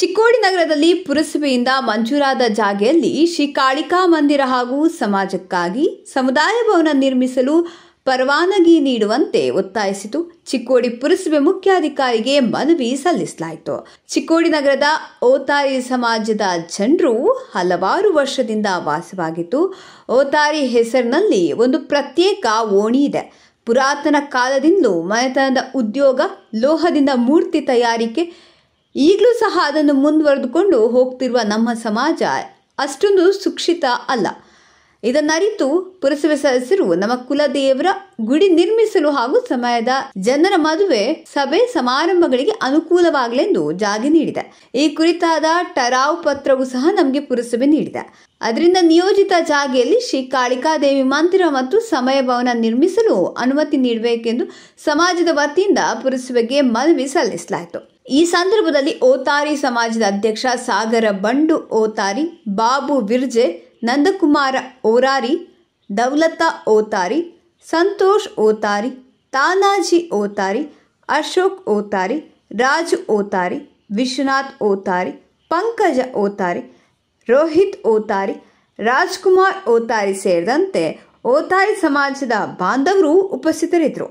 ಚಿಕ್ಕೋಡಿ ನಗರದಲ್ಲಿ ಪುರಸಭೆಯಿಂದ ಮಂಜೂರಾದ ಜಾಗೆಯಲ್ಲಿ ಶ್ರೀ ಕಾಳಿಕಾ ಮಂದಿರ ಹಾಗೂ ಸಮಾಜಕ್ಕಾಗಿ ಸಮುದಾಯ ಭವನ ನಿರ್ಮಿಸಲು ಪರವಾನಗಿ ನೀಡುವಂತೆ ಒತ್ತಾಯಿಸಿತು ಚಿಕ್ಕೋಡಿ ಪುರಸಭೆ ಮುಖ್ಯಾಧಿಕಾರಿಗೆ ಮನವಿ ಸಲ್ಲಿಸಲಾಯಿತು ಚಿಕ್ಕೋಡಿ ನಗರದ ಓತಾರಿ ಸಮಾಜದ ಜನರು ಹಲವಾರು ವರ್ಷದಿಂದ ವಾಸವಾಗಿತ್ತು ಓತಾರಿ ಹೆಸರಿನಲ್ಲಿ ಒಂದು ಪ್ರತ್ಯೇಕ ಓಣಿ ಇದೆ ಪುರಾತನ ಕಾಲದಿಂದಲೂ ಮನೆತನದ ಉದ್ಯೋಗ ಲೋಹದಿಂದ ಮೂರ್ತಿ ತಯಾರಿಕೆ ಈಗಲೂ ಸಹ ಅದನ್ನು ಮುಂದುವರೆದುಕೊಂಡು ಹೋಗ್ತಿರುವ ನಮ್ಮ ಸಮಾಜ ಅಷ್ಟೊಂದು ಸುಕ್ಷಿತ ಅಲ್ಲ ಇದನ್ನರಿತು ಪುರಸಭೆ ಸದಸ್ಯರು ನಮ್ಮ ಕುಲದೇವರ ಗುಡಿ ನಿರ್ಮಿಸಲು ಹಾಗೂ ಸಮಯದ ಜನರ ಮದುವೆ ಸಭೆ ಸಮಾರಂಭಗಳಿಗೆ ಅನುಕೂಲವಾಗಲೆಂದು ಜಾಗೆ ನೀಡಿದೆ ಈ ಕುರಿತಾದ ಟರಾವ್ ಪತ್ರವು ಸಹ ನಮಗೆ ಪುರಸಭೆ ನೀಡಿದೆ ಅದರಿಂದ ನಿಯೋಜಿತ ಜಾಗೆಯಲ್ಲಿ ಶ್ರೀ ಕಾಳಿಕಾ ದೇವಿ ಮಂದಿರ ಮತ್ತು ಸಮಯ ಭವನ ನಿರ್ಮಿಸಲು ಅನುಮತಿ ನೀಡಬೇಕೆಂದು ಸಮಾಜದ ವತಿಯಿಂದ ಪುರಸಭೆಗೆ ಮನವಿ ಸಲ್ಲಿಸಲಾಯಿತು ಈ ಸಂದರ್ಭದಲ್ಲಿ ಓತಾರಿ ಸಮಾಜದ ಅಧ್ಯಕ್ಷ ಸಾಗರ ಬಂಡು ಓತಾರಿ ಬಾಬು ವಿರ್ಜೆ ನಂದಕುಮಾರ ಓರಾರಿ ದೌಲತಾ ಓತಾರಿ ಸಂತೋಷ್ ಓತಾರಿ ತಾನಾಜಿ ಓತಾರಿ ಅಶೋಕ್ ಓತಾರಿ ರಾಜು ಓತಾರಿ ವಿಶ್ವನಾಥ್ ಓತಾರಿ ಪಂಕಜ ಓತಾರಿ ರೋಹಿತ್ ಓತಾರಿ ರಾಜ್ಕುಮಾರ್ ಓತಾರಿ ಸೇರಿದಂತೆ ಓತಾರಿ ಸಮಾಜದ ಬಾಂಧವರು ಉಪಸ್ಥಿತರಿದ್ದರು